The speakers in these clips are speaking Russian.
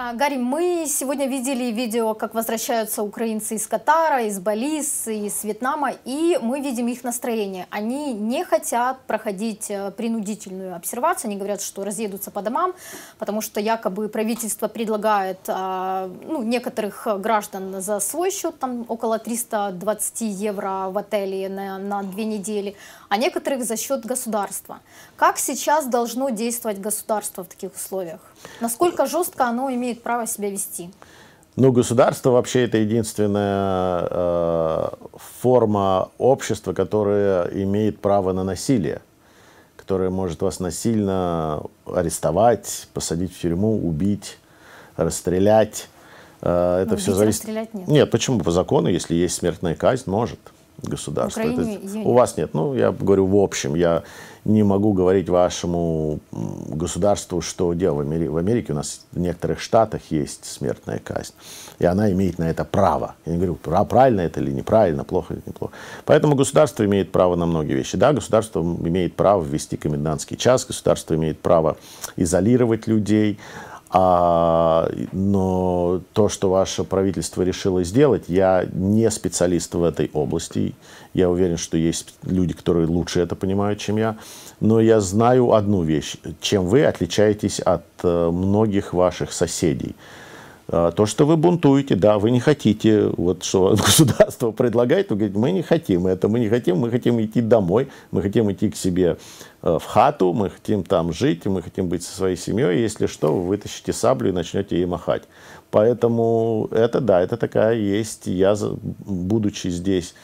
А, Гарри, мы сегодня видели видео, как возвращаются украинцы из Катара, из Балис, из Вьетнама, и мы видим их настроение. Они не хотят проходить э, принудительную обсервацию, они говорят, что разъедутся по домам, потому что якобы правительство предлагает а, ну, некоторых граждан за свой счет, там около 320 евро в отеле на, на две недели, а некоторых за счет государства. Как сейчас должно действовать государство в таких условиях? Насколько жестко оно имеет право себя вести? Ну, государство вообще это единственная э, форма общества, которая имеет право на насилие, которое может вас насильно арестовать, посадить в тюрьму, убить, расстрелять. Э, это ну, все зависит. Расстрелять нет. Нет, почему по закону, если есть смертная казнь, может государства. Украине это, У вас нет. Ну, я говорю в общем. Я не могу говорить вашему государству, что делать. В Америке, в Америке у нас в некоторых штатах есть смертная казнь. И она имеет на это право. Я не говорю, правильно это или неправильно, плохо или неплохо. Поэтому государство имеет право на многие вещи. Да, государство имеет право ввести комендантский час, государство имеет право изолировать людей, а, но то, что ваше правительство решило сделать, я не специалист в этой области. Я уверен, что есть люди, которые лучше это понимают, чем я. Но я знаю одну вещь. Чем вы отличаетесь от э, многих ваших соседей – а, то, что вы бунтуете, да, вы не хотите, вот что государство предлагает, вы говорите, мы не хотим это, мы не хотим, мы хотим идти домой, мы хотим идти к себе э, в хату, мы хотим там жить, мы хотим быть со своей семьей, если что, вы вытащите саблю и начнете ей махать. Поэтому это, да, это такая есть, я, будучи здесь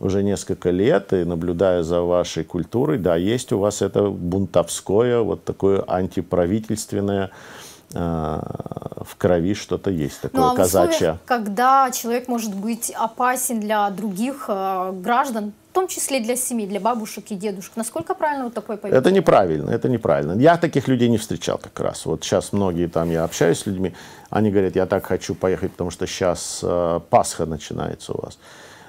уже несколько лет и наблюдая за вашей культурой, да, есть у вас это бунтовское, вот такое антиправительственное, Э, в крови что-то есть ну, такое ну, а казачье. когда человек может быть опасен для других э, граждан, в том числе для семьи, для бабушек и дедушек. Насколько правильно вот такое поведение? Это неправильно, это неправильно. Я таких людей не встречал как раз. Вот сейчас многие там, я общаюсь с людьми, они говорят, я так хочу поехать, потому что сейчас э, Пасха начинается у вас.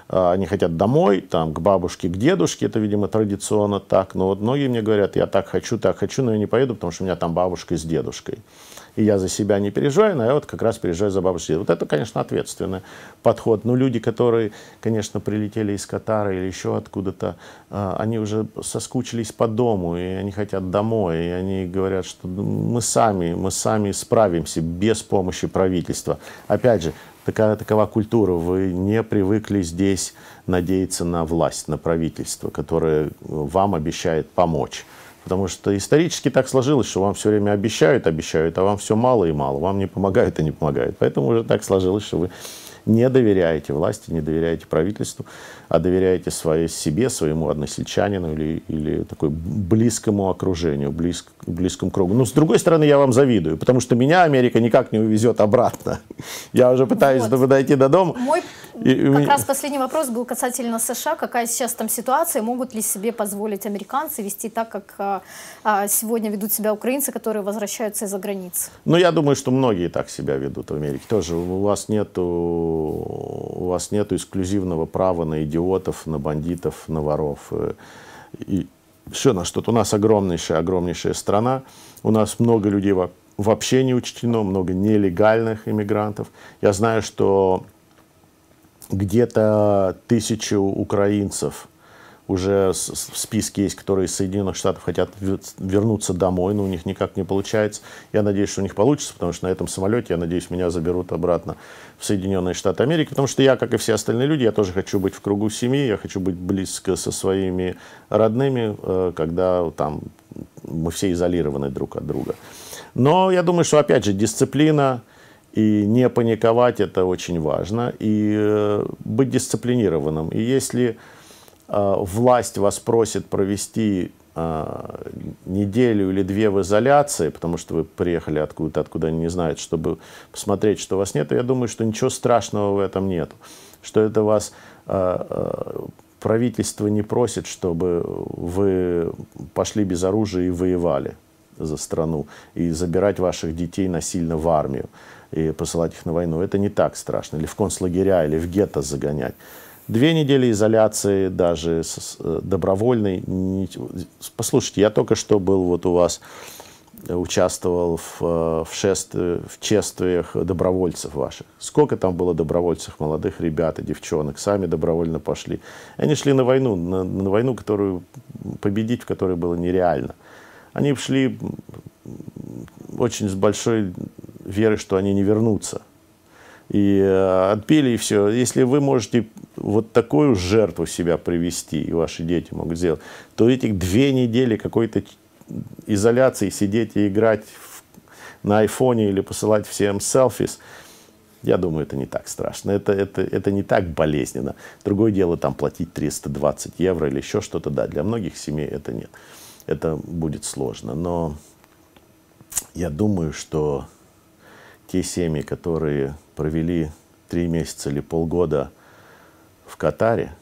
А, они хотят домой, там, к бабушке, к дедушке, это, видимо, традиционно так. Но вот многие мне говорят, я так хочу, так хочу, но я не поеду, потому что у меня там бабушка с дедушкой. И я за себя не переживаю, но я вот как раз переживаю за бабушку. Вот это, конечно, ответственный подход. Но люди, которые, конечно, прилетели из Катара или еще откуда-то, а, они уже соскучились по дому, и они хотят домой, и они говорят, что «Ну, мы сами, мы сами справимся без помощи правительства. Опять же, такая, такова культура. Вы не привыкли здесь надеяться на власть, на правительство, которое э, вам обещает помочь. Потому что исторически так сложилось, что вам все время обещают, обещают, а вам все мало и мало. Вам не помогают и не помогают. Поэтому уже так сложилось, что вы не доверяете власти, не доверяете правительству, а доверяете своей себе, своему односельчанину или, или такой близкому окружению, близ, близкому кругу. Но ну, с другой стороны, я вам завидую, потому что меня Америка никак не увезет обратно. Я уже пытаюсь вот. дойти до дома. Мой и, как и... раз последний вопрос был касательно США. Какая сейчас там ситуация? Могут ли себе позволить американцы вести так, как а, а, сегодня ведут себя украинцы, которые возвращаются из-за границ? Ну, я думаю, что многие так себя ведут в Америке. Тоже у вас нету, у вас нету эксклюзивного права на идиотов, на бандитов, на воров. И еще на что-то. У нас огромнейшая, огромнейшая страна. У нас много людей вообще не учтено, много нелегальных иммигрантов. Я знаю, что где-то тысячу украинцев уже в списке есть, которые из Соединенных Штатов хотят вернуться домой, но у них никак не получается. Я надеюсь, что у них получится, потому что на этом самолете, я надеюсь, меня заберут обратно в Соединенные Штаты Америки, потому что я, как и все остальные люди, я тоже хочу быть в кругу семьи, я хочу быть близко со своими родными, э, когда там мы все изолированы друг от друга. Но я думаю, что, опять же, дисциплина – и не паниковать это очень важно. И э, быть дисциплинированным. И если э, власть вас просит провести э, неделю или две в изоляции, потому что вы приехали откуда-то, откуда они не знают, чтобы посмотреть, что вас нет, я думаю, что ничего страшного в этом нет. Что это вас правительство не просит, чтобы вы пошли без оружия и воевали за страну и забирать ваших детей насильно в армию и посылать их на войну. Это не так страшно. Или в концлагеря, или в гетто загонять. Две недели изоляции даже э, добровольной. Послушайте, я только что был вот у вас, э, участвовал в, э, в, шест, в чествиях добровольцев ваших. Сколько там было добровольцев, молодых ребят и девчонок, сами добровольно пошли. Они шли на войну, на, на войну, которую победить, в которой было нереально. Они шли очень с большой верой, что они не вернутся. И э, отпили и все. Если вы можете вот такую жертву себя привести, и ваши дети могут сделать, то этих две недели какой-то изоляции сидеть и играть на айфоне или посылать всем селфис, я думаю, это не так страшно, это, это, это не так болезненно. Другое дело там платить 320 евро или еще что-то, да, для многих семей это нет это будет сложно. Но я думаю, что те семьи, которые провели три месяца или полгода в Катаре,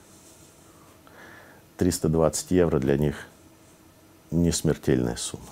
320 евро для них не смертельная сумма.